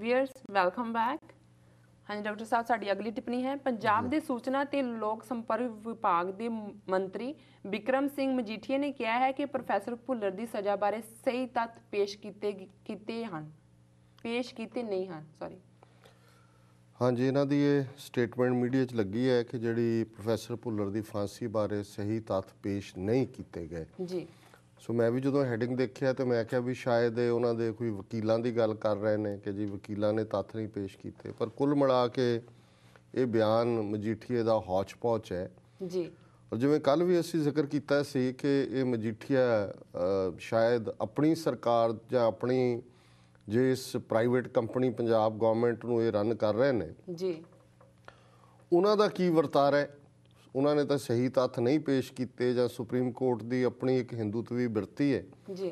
viewers welcome back ਹਾਂਜੀ doctor sahib ਸਾਡੀ ਅਗਲੀ ਟਿੱਪਣੀ ਹੈ ਪੰਜਾਬ ਦੇ ਸੂਚਨਾ ਤੇ ਲੋਕ ਸੰਪਰਕ ਵਿਭਾਗ ਦੇ ਮੰਤਰੀ ਵਿਕਰਮ ਸਿੰਘ ਮਜੀਠੀਆ ਨੇ ਕਿਹਾ ਹੈ ਕਿ ਪ੍ਰੋਫੈਸਰ ਭੁੱਲਰ ਦੀ ਸਜ਼ਾ ਬਾਰੇ ਸਹੀ ਤੱਥ ਪੇਸ਼ ਕੀਤੇ ਕੀਤੇ ਹਨ ਪੇਸ਼ ਕੀਤੇ ਨਹੀਂ ਹਨ ਸੌਰੀ ਹਾਂਜੀ ਇਹਨਾਂ ਦੀ ਇਹ ਸਟੇਟਮੈਂਟ ਮੀਡੀਆ 'ਚ ਲੱਗੀ ਹੈ ਕਿ ਜਿਹੜੀ ਪ੍ਰੋਫੈਸਰ ਭੁੱਲਰ ਦੀ ਫਾਂਸੀ ਬਾਰੇ ਸਹੀ ਤੱਥ ਪੇਸ਼ ਨਹੀਂ ਕੀਤੇ ਗਏ ਜੀ ਸੋ ਮੈਂ ਵੀ ਜਦੋਂ ਹੈਡਿੰਗ ਦੇਖਿਆ ਤੇ ਮੈਂ ਕਿਹਾ ਵੀ ਸ਼ਾਇਦ ਇਹ ਉਹਨਾਂ ਦੇ ਕੋਈ ਵਕੀਲਾਂ ਦੀ ਗੱਲ ਕਰ ਰਹੇ ਨੇ ਕਿ ਜੀ ਵਕੀਲਾਂ ਨੇ ਤੱਥ ਨਹੀਂ ਪੇਸ਼ ਕੀਤੇ ਪਰ ਕੁੱਲ ਮਿਲਾ ਕੇ ਇਹ ਬਿਆਨ ਮਜੀਠੀਏ ਦਾ ਹੌਚ ਹੈ ਜੀ ਔਰ ਜਿਵੇਂ ਕੱਲ ਵੀ ਅਸੀਂ ਜ਼ਿਕਰ ਕੀਤਾ ਸੀ ਕਿ ਇਹ ਮਜੀਠੀਆ ਸ਼ਾਇਦ ਆਪਣੀ ਸਰਕਾਰ ਜਾਂ ਆਪਣੀ ਜੇ ਇਸ ਪ੍ਰਾਈਵੇਟ ਕੰਪਨੀ ਪੰਜਾਬ ਗਵਰਨਮੈਂਟ ਨੂੰ ਇਹ ਰਨ ਕਰ ਰਹੇ ਨੇ ਜੀ ਉਹਨਾਂ ਦਾ ਕੀ ਵਰਤਾਰਾ ਹੈ ਉਹਨਾਂ ਨੇ ਤਾਂ ਸਹੀ ਤੱਥ ਨਹੀਂ ਪੇਸ਼ ਕੀਤੇ ਜਾਂ ਸੁਪਰੀਮ ਕੋਰਟ ਦੀ ਆਪਣੀ ਇੱਕ ਹਿੰਦੂਤਵੀ ਬਿਰਤੀ ਹੈ ਜੀ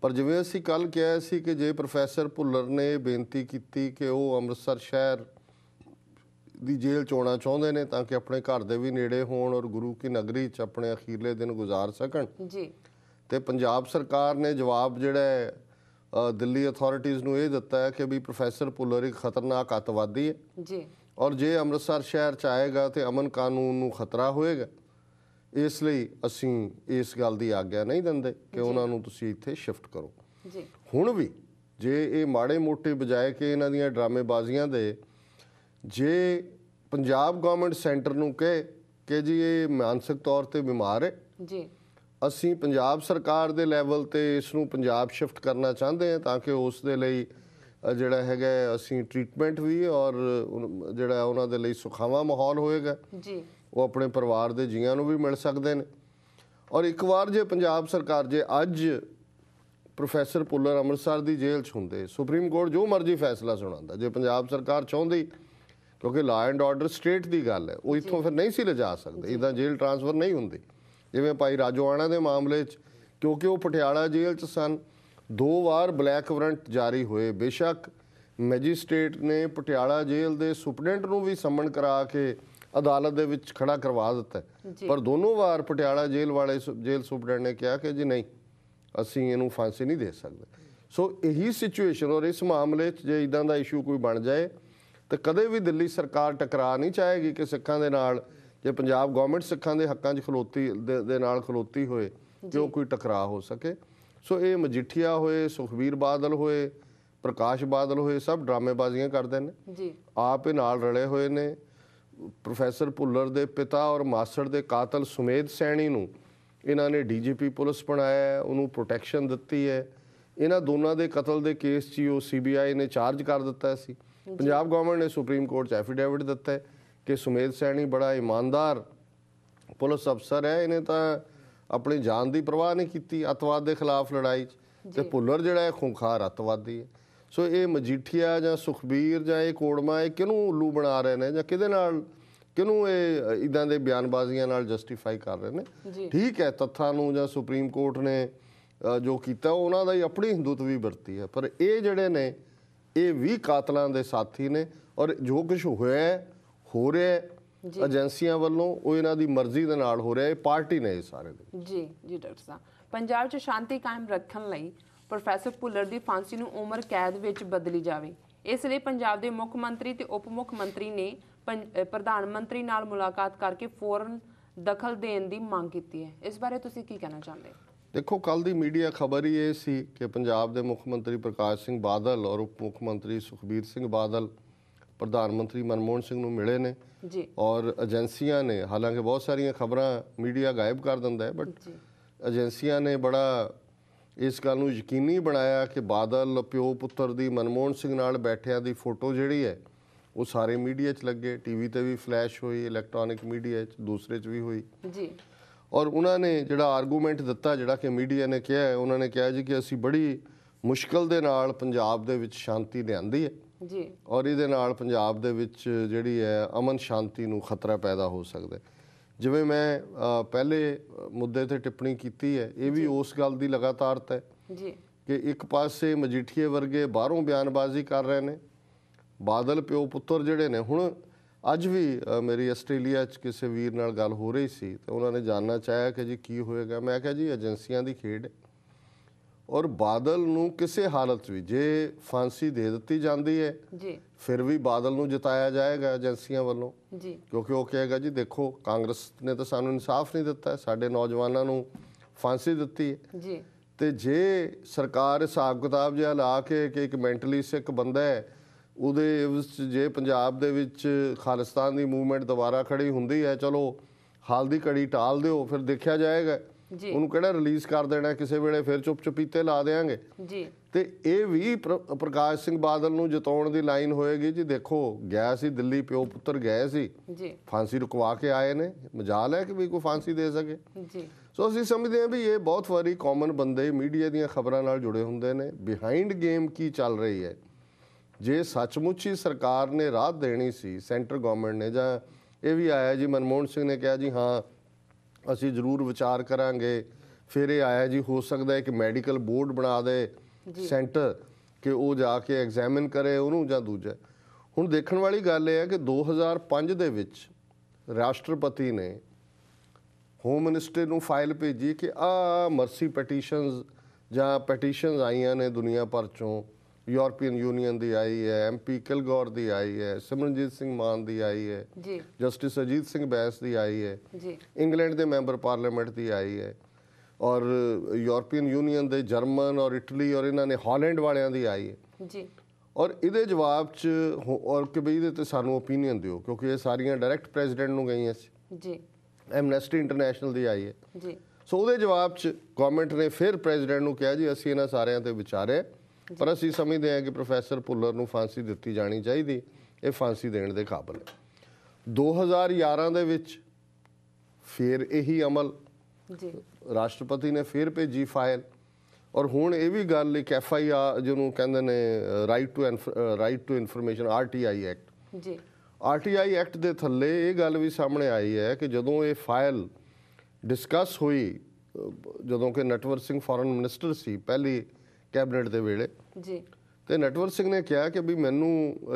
ਪਰ ਜਿਵੇਂ ਅਸੀਂ ਕੱਲ ਕਿਹਾ ਸੀ ਕਿ ਜੇ ਪ੍ਰੋਫੈਸਰ ਭੁੱਲਰ ਨੇ ਬੇਨਤੀ ਕੀਤੀ ਕਿ ਉਹ ਅੰਮ੍ਰਿਤਸਰ ਸ਼ਹਿਰ ਦੀ ਜੇਲ੍ਹ ਚੋਣਾ ਚਾਹੁੰਦੇ ਨੇ ਤਾਂ ਕਿ ਆਪਣੇ ਘਰ ਦੇ ਵੀ ਨੇੜੇ ਹੋਣ ਔਰ ਗੁਰੂ ਕੀ ਨਗਰੀ 'ਚ ਆਪਣੇ ਅਖੀਰਲੇ ਦਿਨ ਗੁਜ਼ਾਰ ਸਕਣ ਜੀ ਤੇ ਪੰਜਾਬ ਸਰਕਾਰ ਨੇ ਜਵਾਬ ਜਿਹੜਾ ਦਿੱਲੀ ਅਥਾਰਟੀਆਂ ਨੂੰ ਇਹ ਦਿੱਤਾ ਹੈ ਕਿ ਵੀ ਪ੍ਰੋਫੈਸਰ ਪੁੱਲਰ ਇੱਕ ਖਤਰਨਾਕ ਅਤਵਾਦੀ ਹੈ ਜੀ ਔਰ ਜੇ ਅੰਮ੍ਰਿਤਸਰ ਸ਼ਹਿਰ ਚ ਆਏਗਾ ਤੇ ਅਮਨ ਕਾਨੂੰਨ ਨੂੰ ਖਤਰਾ ਹੋਏਗਾ ਇਸ ਲਈ ਅਸੀਂ ਇਸ ਗੱਲ ਦੀ ਆਗਿਆ ਨਹੀਂ ਦਿੰਦੇ ਕਿ ਉਹਨਾਂ ਨੂੰ ਤੁਸੀਂ ਇੱਥੇ ਸ਼ਿਫਟ ਕਰੋ ਜੀ ਹੁਣ ਵੀ ਜੇ ਇਹ ਮਾੜੇ ਮੋਟੇ ਬਜਾਏ ਕਿ ਇਹਨਾਂ ਦੀਆਂ ਡਰਾਮੇਬਾਜ਼ੀਆਂ ਦੇ ਜੇ ਪੰਜਾਬ ਗਵਰਨਮੈਂਟ ਸੈਂਟਰ ਨੂੰ ਕਹੇ ਕਿ ਜੀ ਇਹ ਮਾਨਸਿਕ ਤੌਰ ਤੇ ਬਿਮਾਰ ਹੈ ਜੀ ਅਸੀਂ ਪੰਜਾਬ ਸਰਕਾਰ ਦੇ ਲੈਵਲ ਤੇ ਇਸ ਨੂੰ ਪੰਜਾਬ ਸ਼ਿਫਟ ਕਰਨਾ ਚਾਹੁੰਦੇ ਹਾਂ ਤਾਂ ਕਿ ਉਸ ਦੇ ਲਈ ਜਿਹੜਾ ਹੈਗਾ ਅਸੀਂ ਟ੍ਰੀਟਮੈਂਟ ਵੀ ਔਰ ਜਿਹੜਾ ਉਹਨਾਂ ਦੇ ਲਈ ਸੁਖਾਵਾਂ ਮਾਹੌਲ ਹੋਏਗਾ ਜੀ ਉਹ ਆਪਣੇ ਪਰਿਵਾਰ ਦੇ ਜੀਆਂ ਨੂੰ ਵੀ ਮਿਲ ਸਕਦੇ ਨੇ ਔਰ ਇੱਕ ਵਾਰ ਜੇ ਪੰਜਾਬ ਸਰਕਾਰ ਜੇ ਅੱਜ ਪ੍ਰੋਫੈਸਰ ਪੁੱਲਰ ਅੰਮ੍ਰਿਤਸਰ ਦੀ ਜੇਲ੍ਹ 'ਚ ਹੁੰਦੇ ਸੁਪਰੀਮ ਕੋਰਟ ਜੋ ਮਰਜ਼ੀ ਫੈਸਲਾ ਸੁਣਾਉਂਦਾ ਜੇ ਪੰਜਾਬ ਸਰਕਾਰ ਚਾਹੁੰਦੀ ਕਿਉਂਕਿ ਲਾ ਐਂਡ ਆਰਡਰ ਸਟੇਟ ਦੀ ਗੱਲ ਹੈ ਉਹ ਇੱਥੋਂ ਫਿਰ ਨਹੀਂ ਸੀ ਲਿਜਾ ਸਕਦੇ ਇਦਾਂ ਜੇਲ੍ਹ ਟ੍ਰਾਂਸਫਰ ਨਹੀਂ ਹੁੰਦੀ ਜਿਵੇਂ ਭਾਈ ਰਾਜੋਆਣਾ ਦੇ ਮਾਮਲੇ 'ਚ ਕਿਉਂਕਿ ਉਹ ਪਟਿਆਲਾ ਜੇਲ੍ਹ 'ਚ ਸਨ ਦੋ ਵਾਰ ਬਲੈਕ ਵਾਰੰਟ ਜਾਰੀ ਹੋਏ ਬੇਸ਼ੱਕ ਮੈਜਿਸਟ੍ਰੇਟ ਨੇ ਪਟਿਆਲਾ ਜੇਲ੍ਹ ਦੇ ਸੁਪਰਡੈਂਟ ਨੂੰ ਵੀ ਸੰਮਣ ਕਰਾ ਕੇ ਅਦਾਲਤ ਦੇ ਵਿੱਚ ਖੜਾ ਕਰਵਾ ਦਿੱਤਾ ਪਰ ਦੋਨੋਂ ਵਾਰ ਪਟਿਆਲਾ ਜੇਲ੍ਹ ਵਾਲੇ ਜੇਲ੍ਹ ਸੁਪਰਡੈਂਟ ਨੇ ਕਿਹਾ ਕਿ ਜੀ ਨਹੀਂ ਅਸੀਂ ਇਹਨੂੰ ਫਾਂਸੀ ਨਹੀਂ ਦੇ ਸਕਦੇ ਸੋ ਇਹੀ ਸਿਚੁਏਸ਼ਨ ਔਰ ਇਸ ਮਾਮਲੇ 'ਚ ਜੇ ਇਦਾਂ ਦਾ ਇਸ਼ੂ ਕੋਈ ਬਣ ਜਾਏ ਤਾਂ ਕਦੇ ਵੀ ਦਿੱਲੀ ਸਰਕਾਰ ਟਕਰਾ ਨਹੀਂ ਚਾਹੇਗੀ ਕਿ ਸਿੱਖਾਂ ਦੇ ਨਾਲ ਜੇ ਪੰਜਾਬ ਗਵਰਨਮੈਂਟ ਸਿੱਖਾਂ ਦੇ ਹੱਕਾਂ 'ਚ ਖਲੋਤੀ ਦੇ ਨਾਲ ਖਲੋਤੀ ਹੋਏ ਕਿ ਉਹ ਕੋਈ ਟਕਰਾ ਹੋ ਸਕੇ ਸੋ ਇਹ ਮਜੀਠੀਆ ਹੋਏ ਸੁਖਵੀਰ ਬਾਦਲ ਹੋਏ ਪ੍ਰਕਾਸ਼ ਬਾਦਲ ਹੋਏ ਸਭ ਡਰਾਮੇਬਾਜ਼ੀਆਂ ਕਰਦੇ ਨੇ ਜੀ ਆਪ ਇਹ ਨਾਲ ਰਲੇ ਹੋਏ ਨੇ ਪ੍ਰੋਫੈਸਰ ਭੁੱਲਰ ਦੇ ਪਿਤਾ ਔਰ ਮਾਸੜ ਦੇ ਕਾਤਲ ਸੁਮੇਦ ਸੈਣੀ ਨੂੰ ਇਹਨਾਂ ਨੇ ਡੀਜੀਪੀ ਪੁਲਿਸ ਬਣਾਇਆ ਉਹਨੂੰ ਪ੍ਰੋਟੈਕਸ਼ਨ ਦਿੱਤੀ ਹੈ ਇਹਨਾਂ ਦੋਨਾਂ ਦੇ ਕਤਲ ਦੇ ਕੇਸ 'ਚ ਉਹ ਸੀਬੀਆਈ ਨੇ ਚਾਰਜ ਕਰ ਦਿੱਤਾ ਸੀ ਪੰਜਾਬ ਗਵਰਨਮੈਂਟ ਨੇ ਸੁਪਰੀਮ ਕੋਰਟ 'ਚ ਐਫੀਡੇਵਿਟ ਦਿੱਤਾ ਹੈ ਕਿ ਸੁਮੇਦ ਸੈਣੀ ਬੜਾ ਇਮਾਨਦਾਰ ਪੁਲਿਸ ਅਫਸਰ ਹੈ ਇਹਨੇ ਤਾਂ ਆਪਣੀ ਜਾਨ ਦੀ ਪਰਵਾਹ ਨਹੀਂ ਕੀਤੀ ਅਤਵਾਦ ਦੇ ਖਿਲਾਫ ਲੜਾਈ 'ਚ ਤੇ ਭੁੱਲਰ ਜਿਹੜਾ ਹੈ ਖੁੰਖਾਰ ਅਤਵਾਦੀ ਹੈ ਸੋ ਇਹ ਮਜੀਠੀਆ ਜਾਂ ਸੁਖਬੀਰ ਜਾਂ ਇਹ ਕੋੜਮਾ ਇਹ ਕਿਨੂੰ ਉੱਲੂ ਬਣਾ ਰਹੇ ਨੇ ਜਾਂ ਕਿਹਦੇ ਨਾਲ ਕਿਨੂੰ ਇਹ ਇਦਾਂ ਦੇ ਬਿਆਨਬਾਜ਼ੀਆਂ ਨਾਲ ਜਸਟੀਫਾਈ ਕਰ ਰਹੇ ਨੇ ਠੀਕ ਹੈ ਤੱਥਾਂ ਨੂੰ ਜਾਂ ਸੁਪਰੀਮ ਕੋਰਟ ਨੇ ਜੋ ਕੀਤਾ ਉਹਨਾਂ ਦਾ ਹੀ ਆਪਣੀ ਵੀ ਵਰਤੀ ਹੈ ਪਰ ਇਹ ਜਿਹੜੇ ਨੇ ਇਹ ਵੀ ਕਾਤਲਾਂ ਦੇ ਸਾਥੀ ਨੇ ਔਰ ਜੋ ਕੁਝ ਹੋਇਆ ਹੋ ਰਿਹਾ ਏਜੰਸੀਆਂ ਵੱਲੋਂ ਉਹ ਇਹਨਾਂ ਦੀ ਮਰਜ਼ੀ ਦੇ ਨਾਲ ਹੋ ਰਿਹਾ ਇਹ ਪਾਰਟੀ ਨੇ ਇਹ ਸਾਰੇ ਦੇ ਜੀ ਜੀ ਡਾਕਟਰ ਸਾਹਿਬ ਪੰਜਾਬ 'ਚ ਸ਼ਾਂਤੀ ਕਾਇਮ ਰੱਖਣ ਲਈ ਪ੍ਰੋਫੈਸਰ ਭੁੱਲਰ ਦੀ ਫਾਂਸੀ ਨੂੰ ਉਮਰ ਕੈਦ ਵਿੱਚ ਬਦਲੀ ਜਾਵੇ ਇਸ ਲਈ ਪੰਜਾਬ ਦੇ ਮੁੱਖ ਮੰਤਰੀ ਤੇ ਉਪ ਮੁੱਖ ਮੰਤਰੀ ਨੇ ਪ੍ਰਧਾਨ ਮੰਤਰੀ ਨਾਲ ਮੁਲਾਕਾਤ ਕਰਕੇ ਫੌਰਨ ਦਖਲ ਦੇਣ ਦੀ ਮੰਗ ਕੀਤੀ ਹੈ ਇਸ ਬਾਰੇ ਤੁਸੀਂ ਕੀ ਕਹਿਣਾ ਚਾਹੁੰਦੇ ਦੇਖੋ ਕੱਲ ਦੀ ਮੀਡੀਆ ਖਬਰ ਹੀ ਇਹ ਸੀ ਕਿ ਪੰਜਾਬ ਦੇ ਮੁੱਖ ਮੰਤਰੀ ਪ੍ਰਕਾਸ਼ ਸਿੰਘ ਬਾਦਲ ਔਰ ਉਪ ਮੁੱਖ ਮੰਤਰੀ ਸੁਖਬੀਰ ਸਿੰਘ ਬਾਦਲ ਪ੍ਰਧਾਨ ਮੰਤਰੀ ਮਨਮੋਹਨ ਸਿੰਘ ਨੂੰ ਮਿਲੇ ਨੇ ਜੀ ਔਰ ਏਜੰਸੀਆਂ ਨੇ ਹਾਲਾਂਕਿ ਬਹੁਤ ਸਾਰੀਆਂ ਖਬਰਾਂ ਮੀਡੀਆ ਗਾਇਬ ਕਰ ਦਿੰਦਾ ਹੈ ਬਟ ਏਜੰਸੀਆਂ ਨੇ ਬੜਾ ਇਸ ਗੱਲ ਨੂੰ ਯਕੀਨੀ ਬਣਾਇਆ ਕਿ ਬਾਦਲ ਪਿਓ ਪੁੱਤਰ ਦੀ ਮਨਮੋਹਨ ਸਿੰਘ ਨਾਲ ਬੈਠਿਆਂ ਦੀ ਫੋਟੋ ਜਿਹੜੀ ਹੈ ਉਹ ਸਾਰੇ ਮੀਡੀਆ 'ਚ ਲੱਗੇ ਟੀਵੀ ਤੇ ਵੀ ਫਲੈਸ਼ ਹੋਈ ਇਲੈਕਟ੍ਰੋਨਿਕ ਮੀਡੀਆ 'ਚ ਦੂਸਰੇ 'ਚ ਵੀ ਹੋਈ ਜੀ ਔਰ ਉਹਨਾਂ ਨੇ ਜਿਹੜਾ ਆਰਗੂਮੈਂਟ ਦਿੱਤਾ ਜਿਹੜਾ ਕਿ ਮੀਡੀਆ ਨੇ ਕਿਹਾ ਉਹਨਾਂ ਨੇ ਕਿਹਾ ਜੀ ਕਿ ਅਸੀਂ ਬੜੀ ਮੁਸ਼ਕਲ ਦੇ ਨਾਲ ਪੰਜਾਬ ਦੇ ਵਿੱਚ ਸ਼ਾਂਤੀ ਲਿਆਂਦੀ ਹੈ ਜੀ ਔਰ ਇਹਦੇ ਨਾਲ ਪੰਜਾਬ ਦੇ ਵਿੱਚ ਜਿਹੜੀ ਹੈ ਅਮਨ ਸ਼ਾਂਤੀ ਨੂੰ ਖਤਰਾ ਪੈਦਾ ਹੋ ਸਕਦਾ ਜਿਵੇਂ ਮੈਂ ਪਹਿਲੇ ਮੁੱਦੇ ਤੇ ਟਿੱਪਣੀ ਕੀਤੀ ਹੈ ਇਹ ਵੀ ਉਸ ਗੱਲ ਦੀ ਲਗਾਤਾਰਤਾ ਹੈ ਜੀ ਕਿ ਇੱਕ ਪਾਸੇ ਮਜੀਠੀਏ ਵਰਗੇ ਬਾਹਰੋਂ ਬਿਆਨਬਾਜ਼ੀ ਕਰ ਰਹੇ ਨੇ ਬਾਦਲ ਪਿਓ ਪੁੱਤਰ ਜਿਹੜੇ ਨੇ ਹੁਣ ਅੱਜ ਵੀ ਮੇਰੀ ਆਸਟ੍ਰੇਲੀਆ 'ਚ ਕਿਸੇ ਵੀਰ ਨਾਲ ਗੱਲ ਹੋ ਰਹੀ ਸੀ ਤੇ ਉਹਨਾਂ ਨੇ ਜਾਨਣਾ ਚਾਹਿਆ ਕਿ ਜੀ ਕੀ ਹੋਏਗਾ ਮੈਂ ਕਿਹਾ ਜੀ ਏਜੰਸੀਆਂ ਦੀ ਖੇਡ ਹੈ ਔਰ ਬਾਦਲ ਨੂੰ ਕਿਸੇ ਹਾਲਤ ਵਿੱਚ ਜੇ ਫਾਂਸੀ ਦੇ ਦਿੱਤੀ ਜਾਂਦੀ ਹੈ ਜੀ ਫਿਰ ਵੀ ਬਾਦਲ ਨੂੰ ਜਿਤਾਇਆ ਜਾਏਗਾ ਏਜੰਸੀਆਂ ਵੱਲੋਂ ਜੀ ਕਿਉਂਕਿ ਉਹ ਕਹੇਗਾ ਜੀ ਦੇਖੋ ਕਾਂਗਰਸ ਨੇ ਤਾਂ ਸਾਨੂੰ ਇਨਸਾਫ ਨਹੀਂ ਦਿੱਤਾ ਸਾਡੇ ਨੌਜਵਾਨਾਂ ਨੂੰ ਫਾਂਸੀ ਦਿੱਤੀ ਹੈ ਜੀ ਤੇ ਜੇ ਸਰਕਾਰ ਹਿਸਾਬ ਕਿਤਾਬ ਜਿਹਾ ਲਾ ਕੇ ਕਿ ਇੱਕ ਮੈਂਟਲੀ ਸਿੱਖ ਬੰਦਾ ਹੈ ਉਹਦੇ ਵਿੱਚ ਜੇ ਪੰਜਾਬ ਦੇ ਵਿੱਚ ਖਾਲਿਸਤਾਨ ਦੀ ਮੂਵਮੈਂਟ ਦੁਬਾਰਾ ਖੜੀ ਹੁੰਦੀ ਹੈ ਚਲੋ ਹਾਲ ਦੀ ਕੜੀ ਟਾਲ ਦਿਓ ਫਿਰ ਦੇਖਿਆ ਜਾਏਗਾ ਉਹਨੂੰ ਕਿਹੜਾ ਰਿਲੀਜ਼ ਕਰ ਦੇਣਾ ਕਿਸੇ ਵੇਲੇ ਫਿਰ ਚੁੱਪ ਤੇ ਲਾ ਦੇਾਂਗੇ ਜੀ ਤੇ ਇਹ ਵੀ ਪ੍ਰਕਾਸ਼ ਸਿੰਘ ਬਾਦਲ ਨੂੰ ਜਿਤਾਉਣ ਦੀ ਲਾਈਨ ਹੋਏਗੀ ਜੀ ਦੇਖੋ ਗਿਆ ਸੀ ਦਿੱਲੀ ਪਿਓ ਪੁੱਤਰ ਗਏ ਸੀ ਜੀ ਫਾਂਸੀ ਰੁਕਵਾ ਕੇ ਆਏ ਨੇ ਮਜਾਲ ਹੈ ਕਿ ਵੀ ਕੋਈ ਫਾਂਸੀ ਦੇ ਸਕੇ ਜੀ ਸੋ ਅਸੀਂ ਸਮਝਦੇ ਹਾਂ ਵੀ ਇਹ ਬਹੁਤ ਵਾਰੀ ਕਾਮਨ ਬੰਦੇ ਮੀਡੀਆ ਦੀਆਂ ਖਬਰਾਂ ਨਾਲ ਜੁੜੇ ਹੁੰਦੇ ਨੇ ਬਿਹਾਈਂਡ ਗੇਮ ਕੀ ਚੱਲ ਰਹੀ ਹੈ ਜੇ ਸੱਚਮੁੱਚ ਹੀ ਸਰਕਾਰ ਨੇ ਰਾਹ ਦੇਣੀ ਸੀ ਸੈਂਟਰ ਗਵਰਨਮੈਂਟ ਨੇ ਜਾਂ ਇਹ ਵੀ ਆਇਆ ਜੀ ਮਨਮੋਹਨ ਸਿੰਘ ਨੇ ਕਿਹਾ ਜੀ ਹਾਂ ਅਸੀਂ ਜ਼ਰੂਰ ਵਿਚਾਰ ਕਰਾਂਗੇ ਫਿਰ ਇਹ ਆਇਆ ਜੀ ਹੋ ਸਕਦਾ ਹੈ ਕਿ ਮੈਡੀਕਲ ਬੋਰਡ ਬਣਾ ਦੇ ਸੈਂਟਰ ਕਿ ਉਹ ਜਾ ਕੇ ਐਗਜ਼ਾਮਿਨ ਕਰੇ ਉਹਨੂੰ ਜਾਂ ਦੂਜਾ ਹੁਣ ਦੇਖਣ ਵਾਲੀ ਗੱਲ ਇਹ ਹੈ ਕਿ 2005 ਦੇ ਵਿੱਚ ਰਾਸ਼ਟਰਪਤੀ ਨੇ ਹੋਮ ਮਿਨਿਸਟਰ ਨੂੰ ਫਾਈਲ ਭੇਜੀ ਕਿ ਆ ਮਰਸੀ ਪਟੀਸ਼ਨਸ ਜਾਂ ਪਟੀਸ਼ਨਸ ਆਈਆਂ ਨੇ ਦੁਨੀਆ ਭਰ ਚੋਂ ਯੂਰਪੀਅਨ ਯੂਨੀਅਨ ਦੀ ਆਈ ਹੈ ਐਮਪੀ ਕਿਲਗੌਰ ਦੀ ਆਈ ਹੈ ਸਿਮਰਨਜੀਤ ਸਿੰਘ ਮਾਨ ਦੀ ਆਈ ਹੈ ਜੀ ਜਸਟਿਸ ਅਜੀਤ ਸਿੰਘ ਬੈਸ ਦੀ ਆਈ ਹੈ ਜੀ ਇੰਗਲੈਂਡ ਦੇ ਮੈਂਬਰ ਪਾਰਲੀਮੈਂਟ ਦੀ ਆਈ ਹੈ ਔਰ ਯੂਰਪੀਅਨ ਯੂਨੀਅਨ ਦੇ ਜਰਮਨ ਔਰ ਇਟਲੀ ਔਰ ਇਹਨਾਂ ਨੇ ਹਾਲੈਂਡ ਵਾਲਿਆਂ ਦੀ ਆਈ ਹੈ ਜੀ ਔਰ ਇਹਦੇ ਜਵਾਬ ਚ ਔਰ ਕਿ ਬਈ ਇਹਦੇ ਤੇ ਸਾਨੂੰ opinion ਦਿਓ ਕਿਉਂਕਿ ਇਹ ਸਾਰੀਆਂ ਡਾਇਰੈਕਟ ਪ੍ਰੈਜ਼ੀਡੈਂਟ ਨੂੰ ਗਈਆਂ ਸੀ ਜੀ ਐਮਨੈਸਟੀ ਇੰਟਰਨੈਸ਼ਨਲ ਦੀ ਆਈ ਹੈ ਜੀ ਸੋ ਉਹਦੇ ਜਵਾਬ ਚ ਗਵਰਨਮੈਂਟ ਨੇ ਫਿਰ ਪ੍ਰੈਜ਼ੀਡੈਂਟ ਨੂੰ ਕਿਹਾ ਜੀ ਅਸੀਂ ਇਹਨਾਂ ਸਾਰਿਆਂ ਤੇ ਵਿਚਾਰੇ ਪਰ ਅਸੀਂ ਸਮਝਦੇ ਹਾਂ ਕਿ ਪ੍ਰੋਫੈਸਰ ਪੁੱਲਰ ਨੂੰ ਫਾਂਸੀ ਦਿੱਤੀ ਜਾਣੀ ਚਾਹੀਦੀ ਇਹ ਫਾਂਸੀ ਦੇਣ ਦੇ ਕਾਬਿਲ ਹੈ 2011 ਦੇ ਵਿੱਚ ਫਿਰ ਇਹੀ ਅਮਲ ਜੀ ਰਾਸ਼ਟਰਪਤੀ ਨੇ ਫਿਰ ਭੇਜੀ ਫਾਈਲ ਔਰ ਹੁਣ ਇਹ ਵੀ ਗੱਲ ਇੱਕ ਐਫ ਆਈ ਆ ਜਿਹਨੂੰ ਕਹਿੰਦੇ ਨੇ right to right to information R T I act ਜੀ ਆਰ ਟੀ ਆਈ ਐਕਟ ਦੇ ਥੱਲੇ ਇਹ ਗੱਲ ਵੀ ਸਾਹਮਣੇ ਆਈ ਹੈ ਕਿ ਜਦੋਂ ਇਹ ਫਾਈਲ ਡਿਸਕਸ ਹੋਈ ਜਦੋਂ ਕਿ ਨਟਵਰ ਸਿੰਘ ਫੋਰਨ ਮਿਨਿਸਟਰ ਸੀ ਪਹਿਲੀ ਕੈਬਨਿਟ ਦੇ ਵੇਲੇ ਜੀ ਤੇ ਨਟਵਰ ਸਿੰਘ ਨੇ ਕਿਹਾ ਕਿ ਵੀ ਮੈਨੂੰ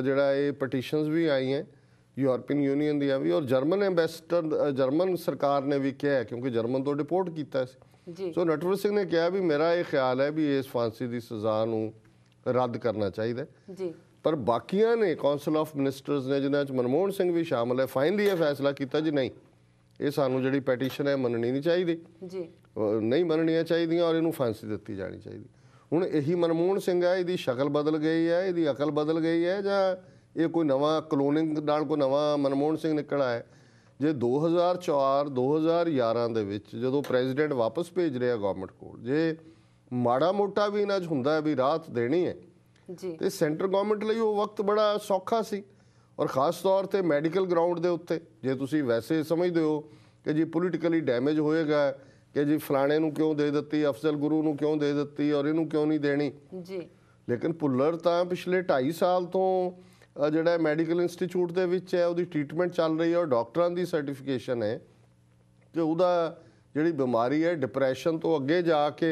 ਜਿਹੜਾ ਇਹ ਪਟੀਸ਼ਨਸ ਵੀ ਆਈਆਂ ਯੂਰਪੀਅਨ ਯੂਨੀਅਨ ਦੀਆਂ ਵੀ ਔਰ ਜਰਮਨ ਐਮਬੈਸਡਰ ਜਰਮਨ ਸਰਕਾਰ ਨੇ ਵੀ ਕਿਹਾ ਕਿਉਂਕਿ ਜਰਮਨ ਤੋਂ ਰਿਪੋਰਟ ਕੀਤਾ ਸੀ ਜੀ ਸੋ ਨਟਵਰ ਸਿੰਘ ਨੇ ਕਿਹਾ ਵੀ ਮੇਰਾ ਇਹ ਖਿਆਲ ਹੈ ਵੀ ਇਸ ਫਾਂਸੀ ਦੀ ਸਜ਼ਾ ਨੂੰ ਰੱਦ ਕਰਨਾ ਚਾਹੀਦਾ ਜੀ ਪਰ ਬਾਕੀਆਂ ਨੇ ਕਾਉਂਸਲ ਆਫ ਮਿਨਿਸਟਰਸ ਨੇ ਜਿਨ੍ਹਾਂ ਵਿੱਚ ਮਨਮੋਹਨ ਸਿੰਘ ਵੀ ਸ਼ਾਮਲ ਹੈ ਫਾਈਨਲੀ ਇਹ ਫੈਸਲਾ ਕੀਤਾ ਜੀ ਨਹੀਂ ਇਹ ਸਾਨੂੰ ਜਿਹੜੀ ਪੈਟੀਸ਼ਨ ਹੈ ਮੰਨਣੀ ਨਹੀਂ ਚਾਹੀਦੀ ਜੀ ਨਹੀਂ ਮੰਨਣੀਆਂ ਚਾਹੀਦੀਆਂ ਔਰ ਇਹਨੂੰ ਫਾਂਸੀ ਦਿੱਤੀ ਜਾਣੀ ਚਾਹੀਦੀ ਹੁਣ ਇਹੀ ਮਨਮੋਹਨ ਸਿੰਘ ਹੈ ਇਹਦੀ ਸ਼ਕਲ ਬਦਲ ਗਈ ਹੈ ਇਹਦੀ ਅਕਲ ਬਦਲ ਗਈ ਹੈ ਜਾਂ ਇਹ ਕੋਈ ਨਵਾਂ ਕਲੋਨਿੰਗ ਨਾਲ ਕੋਈ ਨਵਾਂ ਮਨਮੋਹਨ ਸਿੰਘ ਨਿਕਲਾ ਹੈ ਜੇ 2004 2011 ਦੇ ਵਿੱਚ ਜਦੋਂ ਪ੍ਰੈਜ਼ੀਡੈਂਟ ਵਾਪਸ ਭੇਜ ਰਿਹਾ ਗਵਰਨਮੈਂਟ ਕੋਲ ਜੇ ਮਾੜਾ ਮੋਟਾ ਵੀ ਇਹਨਾਂ 'ਚ ਹੁੰਦਾ ਹੈ ਵੀ ਰਾਤ ਦੇਣੀ ਹੈ ਜੀ ਤੇ ਸੈਂਟਰ ਗਵਰਨਮੈਂਟ ਲਈ ਉਹ ਵਕਤ ਬੜਾ ਸੌਖਾ ਸੀ ਔਰ ਖਾਸ ਤੌਰ ਤੇ ਮੈਡੀਕਲ ਗਰਾਊਂਡ ਦੇ ਉੱਤੇ ਜੇ ਤੁਸੀਂ ਵੈਸੇ ਸਮਝਦੇ ਹੋ ਕਿ ਜੀ ਪੋਲੀਟੀਕਲੀ ਡੈਮੇਜ ਹੋਏਗਾ ਕਿ ਜੀ ਫਲਾਣੇ ਨੂੰ ਕਿਉਂ ਦੇ ਦਿੱਤੀ ਅਫਜ਼ਲ ਗੁਰੂ ਨੂੰ ਕਿਉਂ ਦੇ ਦਿੱਤੀ ਔਰ ਇਹਨੂੰ ਕਿਉਂ ਨਹੀਂ ਦੇਣੀ ਜੀ ਲੇਕਿਨ ਪੁੱਲਰ ਤਾਂ ਪਿਛਲੇ 2.5 ਸਾਲ ਤੋਂ ਜਿਹੜਾ ਮੈਡੀਕਲ ਇੰਸਟੀਚਿਊਟ ਦੇ ਵਿੱਚ ਹੈ ਉਹਦੀ ਟ੍ਰੀਟਮੈਂਟ ਚੱਲ ਰਹੀ ਹੈ ਔਰ ਡਾਕਟਰਾਂ ਦੀ ਸਰਟੀਫਿਕੇਸ਼ਨ ਹੈ ਕਿ ਉਹਦਾ ਜਿਹੜੀ ਬਿਮਾਰੀ ਹੈ ਡਿਪਰੈਸ਼ਨ ਤੋਂ ਅੱਗੇ ਜਾ ਕੇ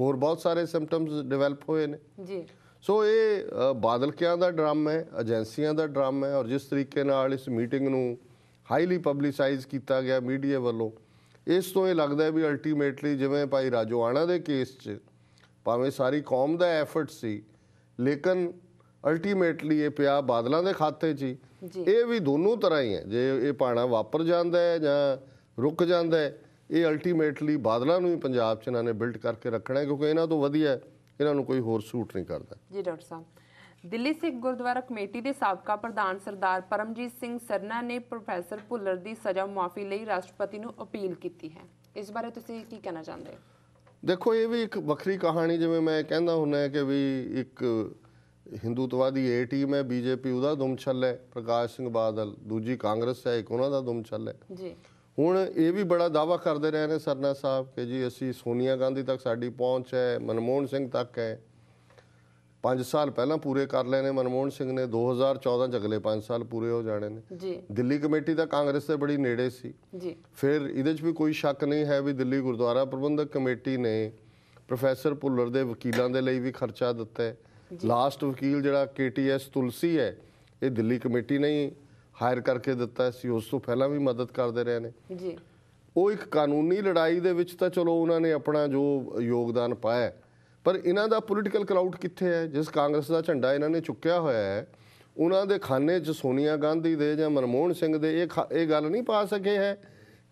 ਹੋਰ ਬਹੁਤ ਸਾਰੇ ਸਿੰਪਟਮਸ ਡਿਵੈਲਪ ਹੋਏ ਨੇ ਜੀ ਸੋ ਇਹ ਬਾਦਲਕਿਆਂ ਦਾ ਡਰਾਮਾ ਹੈ ਏਜੰਸੀਆਂ ਦਾ ਡਰਾਮਾ ਹੈ ਔਰ ਜਿਸ ਤਰੀਕੇ ਨਾਲ ਇਸ ਮੀਟਿੰਗ ਨੂੰ ਹਾਈਲੀ ਪਬਲਿਸਾਈਜ਼ ਕੀਤਾ ਗਿਆ ਮੀਡੀਆ ਵੱਲੋਂ ਇਸ ਤੋਂ ਇਹ ਲੱਗਦਾ ਵੀ ਅਲਟੀਮੇਟਲੀ ਜਿਵੇਂ ਭਾਈ ਰਾਜੋਆਣਾ ਦੇ ਕੇਸ 'ਚ ਭਾਵੇਂ ਸਾਰੀ ਕੌਮ ਦਾ ਐਫਰਟ ਸੀ ਲੇਕਿਨ ਅਲਟੀਮੇਟਲੀ ਇਹ ਪਿਆ ਬਾਦਲਾਂ ਦੇ ਖਾਤੇ 'ਚ ਇਹ ਵੀ ਦੋਨੋਂ ਤਰ੍ਹਾਂ ਹੀ ਹੈ ਜੇ ਇਹ ਪਾਣਾ ਵਾਪਰ ਜਾਂਦਾ ਹੈ ਜਾਂ ਰੁਕ ਜਾਂਦਾ ਹੈ ਇਹ ਅਲਟੀਮੇਟਲੀ ਬਾਦਲਾਂ ਨੂੰ ਹੀ ਪੰਜਾਬ 'ਚ ਇਹਨਾਂ ਨੇ ਬਿਲਡ ਕਰਕੇ ਰੱਖਣਾ ਹੈ ਕਿਉਂਕਿ ਇਹਨਾਂ ਤੋਂ ਵਧੀਆ ਇਹਨਾਂ ਨੂੰ ਕੋਈ ਹੋਰ ਸੂਟ ਨਹੀਂ ਕਰਦਾ ਜੀ ਡਾਕਟਰ ਸਾਹਿਬ ਦਿੱਲੀ ਸਿੱਖ ਗੁਰਦੁਆਰਾ ਕਮੇਟੀ ਦੇ ਸਾਬਕਾ ਪ੍ਰਧਾਨ ਸਰਦਾਰ ਪਰਮਜੀਤ ਸਿੰਘ ਸਰਨਾ ਨੇ ਪ੍ਰੋਫੈਸਰ ਭੁੱਲਰ ਦੀ ਸਜ਼ਾ ਮਾਫੀ ਲਈ ਰਾਸ਼ਟਰਪਤੀ ਨੂੰ ਅਪੀਲ ਕੀਤੀ ਹੈ ਇਸ ਬਾਰੇ ਤੁਸੀਂ ਕੀ ਕਹਿਣਾ ਚਾਹੁੰਦੇ ਹੋ ਦੇਖੋ ਇਹ ਵੀ ਇੱਕ ਵੱਖਰੀ ਕਹਾਣੀ ਜਿਵੇਂ ਮੈਂ ਕਹਿੰਦਾ ਹੁੰਨਾ ਕਿ ਵੀ ਇੱਕ ਹਿੰਦੂਤਵਾਦੀ ਏ ਟੀਮ ਹੈ ਬੀਜੇਪੀ ਉਹਦਾ ਦੁਮਛਲ ਹੈ ਪ੍ਰਕਾਸ਼ ਸਿੰਘ ਬਾਦਲ ਦੂਜੀ ਕਾਂਗਰਸ ਹੈ ਇੱਕ ਉਹਨਾਂ ਦਾ ਦੁਮਛਲ ਹੈ ਜੀ ਹੁਣ ਇਹ ਵੀ ਬੜਾ ਦਾਵਾ ਕਰਦੇ ਰਹੇ ਨੇ ਸਰਨਾ ਸਾਹਿਬ ਕਿ ਜੀ ਅਸੀਂ ਸੋਨੀਆ ਗਾਂਧੀ ਤੱਕ ਸਾਡੀ ਪਹੁੰਚ ਹੈ ਮਨਮੋਹਨ ਸਿੰਘ ਤੱਕ ਹੈ 5 ਸਾਲ ਪਹਿਲਾਂ ਪੂਰੇ ਕਰ ਲਏ ਨੇ ਮਨਮੋਹਨ ਸਿੰਘ ਨੇ 2014 ਚ ਅਗਲੇ 5 ਸਾਲ ਪੂਰੇ ਹੋ ਜਾਣੇ ਨੇ ਜੀ ਦਿੱਲੀ ਕਮੇਟੀ ਤਾਂ ਕਾਂਗਰਸ ਦੇ ਬੜੀ ਨੇੜੇ ਸੀ ਜੀ ਫਿਰ ਇਹਦੇ 'ਚ ਵੀ ਕੋਈ ਸ਼ੱਕ ਨਹੀਂ ਹੈ ਵੀ ਦਿੱਲੀ ਗੁਰਦੁਆਰਾ ਪ੍ਰਬੰਧਕ ਕਮੇਟੀ ਨੇ ਪ੍ਰੋਫੈਸਰ ਪੁੱਲਰ ਦੇ ਵਕੀਲਾਂ ਦੇ ਲਈ ਵੀ ਖਰਚਾ ਦਿੱਤਾ ਹੈ ਲਾਸਟ ਵਕੀਲ ਜਿਹੜਾ ਕੇਟੀਐਸ ਤੁਲਸੀ ਹੈ ਇਹ ਦਿੱਲੀ ਕਮੇਟੀ ਨੇ ਹੀ ਹਾਇਰ ਕਰਕੇ ਦਿੱਤਾ ਸੀ ਉਸ ਤੋਂ ਪਹਿਲਾਂ ਵੀ ਮਦਦ ਕਰਦੇ ਰਹੇ ਨੇ ਜੀ ਉਹ ਇੱਕ ਕਾਨੂੰਨੀ ਲੜਾਈ ਦੇ ਵਿੱਚ ਤਾਂ ਚਲੋ ਉਹਨਾਂ ਨੇ ਆਪਣਾ ਜੋ ਯੋਗਦਾਨ ਪਾਇਆ ਪਰ ਇਹਨਾਂ ਦਾ ਪੋਲੀਟੀਕਲ ਕਲਾਊਡ ਕਿੱਥੇ ਹੈ ਜਿਸ ਕਾਂਗਰਸ ਦਾ ਝੰਡਾ ਇਹਨਾਂ ਨੇ ਚੁੱਕਿਆ ਹੋਇਆ ਹੈ ਉਹਨਾਂ ਦੇ ਖਾਨੇ 'ਚ ਸੋਨੀਆ ਗਾਂਧੀ ਦੇ ਜਾਂ ਮਨਮੋਹਨ ਸਿੰਘ ਦੇ ਇਹ ਇਹ ਗੱਲ ਨਹੀਂ ਪਾ ਸਕੇ ਹੈ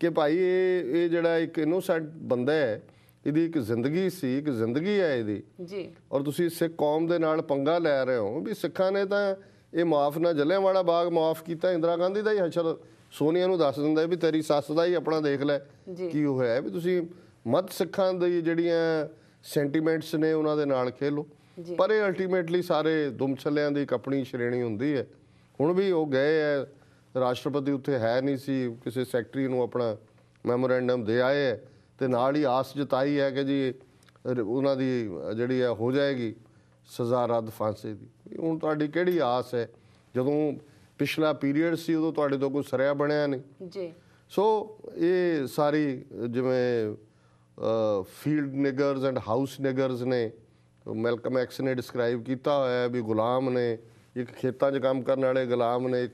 ਕਿ ਭਾਈ ਇਹ ਇਹ ਜਿਹੜਾ ਇੱਕ ਇਨੋਸੈਂਟ ਬੰਦਾ ਹੈ ਇਹਦੀ ਇੱਕ ਜ਼ਿੰਦਗੀ ਸੀ ਇੱਕ ਜ਼ਿੰਦਗੀ ਹੈ ਇਹਦੀ ਜੀ ਔਰ ਤੁਸੀਂ ਸਿੱਖ ਕੌਮ ਦੇ ਨਾਲ ਪੰਗਾ ਲੈ ਰਹੇ ਹੋ ਵੀ ਸਿੱਖਾਂ ਨੇ ਤਾਂ ਇਹ ਮਾਫ ਨਾ ਵਾਲਾ ਬਾਗ ਮਾਫ ਕੀਤਾ ਇੰਦਰਾ ਗਾਂਧੀ ਦਾ ਹੀ ਹਸ਼ਰ ਸੋਨੀਆ ਨੂੰ ਦੱਸ ਦਿੰਦਾ ਵੀ ਤੇਰੀ ਸੱਸ ਦਾ ਹੀ ਆਪਣਾ ਦੇਖ ਲੈ ਕੀ ਹੋਇਆ ਵੀ ਤੁਸੀਂ ਮਤ ਸਿੱਖਾਂ ਦੀ ਜਿਹੜੀਆਂ ਸੈਂਟੀਮੈਂਟਸ ਨੇ ਉਹਨਾਂ ਦੇ ਨਾਲ ਖੇਲੋ ਪਰ ਇਹ ਅਲਟੀਮੇਟਲੀ ਸਾਰੇ ਦੁਮਛਲਿਆਂ ਦੀ ਇੱਕ ਆਪਣੀ ਸ਼੍ਰੇਣੀ ਹੁੰਦੀ ਹੈ ਹੁਣ ਵੀ ਉਹ ਗਏ ਹੈ ਰਾਸ਼ਟਰਪਤੀ ਉੱਥੇ ਹੈ ਨਹੀਂ ਸੀ ਕਿਸੇ ਸੈਕਟਰੀ ਨੂੰ ਆਪਣਾ ਮੈਮੋਰੈਂਡਮ ਦੇ ਆਏ ਹੈ ਤੇ ਨਾਲ ਹੀ ਆਸ ਜਤਾਈ ਹੈ ਕਿ ਜੀ ਉਹਨਾਂ ਦੀ ਜਿਹੜੀ ਹੈ ਹੋ ਜਾਏਗੀ ਸਜ਼ਾ ਰੱਦ ਫਾਂਸੀ ਦੀ ਹੁਣ ਤੁਹਾਡੀ ਕਿਹੜੀ ਆਸ ਹੈ ਜਦੋਂ ਪਿਛਲਾ ਪੀਰੀਅਡ ਸੀ ਉਦੋਂ ਤੁਹਾਡੇ ਤੋਂ ਕੋਈ ਸਰਿਆ ਬਣਿਆ ਨਹੀਂ ਜੀ ਸੋ ਇਹ ਸਾਰੀ ਜਿਵੇਂ field negroes and house negroes ਨੇ ਮੈਲਕਮ ਐਕਸ ਨੇ ਡਿਸਕ੍ਰਾਈਬ ਕੀਤਾ ਹੋਇਆ ਵੀ ਗੁਲਾਮ ਨੇ ਇੱਕ ਖੇਤਾਂ 'ਚ ਕੰਮ ਕਰਨ ਵਾਲੇ ਗੁਲਾਮ ਨੇ ਇੱਕ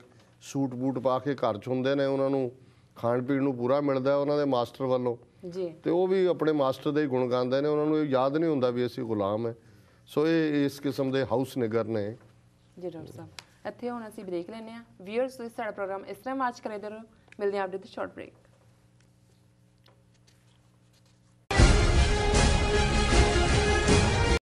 ਸੂਟ ਬੂਟ ਪਾ ਕੇ ਘਰ 'ਚ ਹੁੰਦੇ ਨੇ ਉਹਨਾਂ ਨੂੰ ਖਾਣ ਪੀਣ ਨੂੰ ਪੂਰਾ ਮਿਲਦਾ ਉਹਨਾਂ ਦੇ ਮਾਸਟਰ ਵੱਲੋਂ ਜੀ ਤੇ ਉਹ ਵੀ ਆਪਣੇ ਮਾਸਟਰ ਦੇ ਹੀ ਗੁਣ ਗਾਉਂਦੇ ਨੇ ਉਹਨਾਂ ਨੂੰ ਇਹ ਯਾਦ ਨਹੀਂ ਹੁੰਦਾ ਵੀ ਅਸੀਂ ਗੁਲਾਮ ਹੈ ਸੋ ਇਹ ਇਸ ਕਿਸਮ ਦੇ ਹਾਊਸ ਨਿਗਰ ਨੇ ਜੀ ਡਾਕਟਰ ਸਾਹਿਬ ਇੱਥੇ ਹੁਣ ਅਸੀਂ ਬ੍ਰੇਕ ਲੈਨੇ ਆ ਵੀਅਰਸ ਤੁਸੀਂ ਸਾਡਾ ਪ੍ਰੋਗਰਾਮ ਇਸ ਤਰ੍ਹਾਂ ਮਾਰਚ ਕਰੇ ਦਰ ਮਿਲਦੇ ਆਂ ਆਪਦੇ ਤੇ ਸ਼ਾਰਟ ਬ੍ਰੇਕ